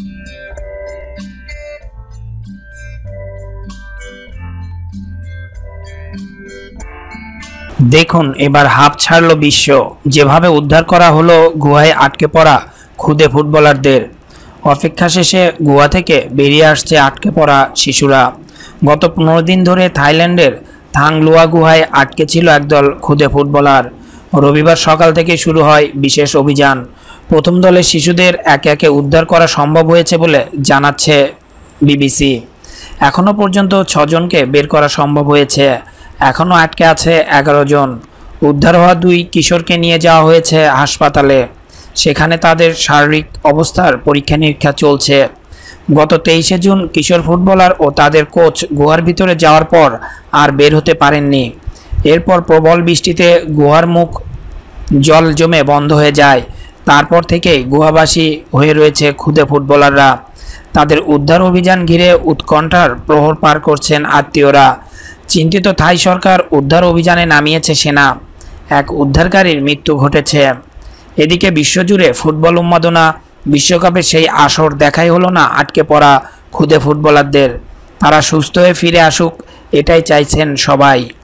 দেখুন এবার হাফ ছাড়ল বিশ্ব যেভাবে উদ্ধার করা হলো গুহায় আটকে পড়া খুদে ফুটবলারদের অপেক্ষা শেষে গুহা থেকে বেরিয়ে আসছে আটকে পড়া শিশুরা গত পনেরো দিন ধরে থাইল্যান্ডের থাংলুয়া গুহায় আটকে ছিল একদল খুদে ফুটবলার রবিবার সকাল থেকে শুরু হয় বিশেষ অভিযান প্রথম দলের শিশুদের একে একে উদ্ধার করা সম্ভব হয়েছে বলে জানাচ্ছে বিবিসি এখনও পর্যন্ত ছজনকে বের করা সম্ভব হয়েছে এখনও আটকে আছে এগারো জন উদ্ধার হওয়া দুই কিশোরকে নিয়ে যাওয়া হয়েছে হাসপাতালে সেখানে তাদের শারীরিক অবস্থার পরীক্ষা নিরীক্ষা চলছে গত তেইশে জুন কিশোর ফুটবলার ও তাদের কোচ গুহার ভিতরে যাওয়ার পর আর বের হতে পারেননি এরপর প্রবল বৃষ্টিতে গুহার মুখ জল জমে বন্ধ হয়ে যায় তারপর থেকে গুহাবাসী হয়ে রয়েছে ক্ষুদে ফুটবলাররা তাদের উদ্ধার অভিযান ঘিরে উৎকণ্ঠার প্রহর পার করছেন আত্মীয়রা চিন্তিত থাই সরকার উদ্ধার অভিযানে নামিয়েছে সেনা এক উদ্ধারকারীর মৃত্যু ঘটেছে এদিকে বিশ্বজুড়ে ফুটবল উন্মাদনা বিশ্বকাপের সেই আসর দেখাই হলো না আটকে পড়া ক্ষুদে ফুটবলারদের তারা সুস্থ হয়ে ফিরে আসুক এটাই চাইছেন সবাই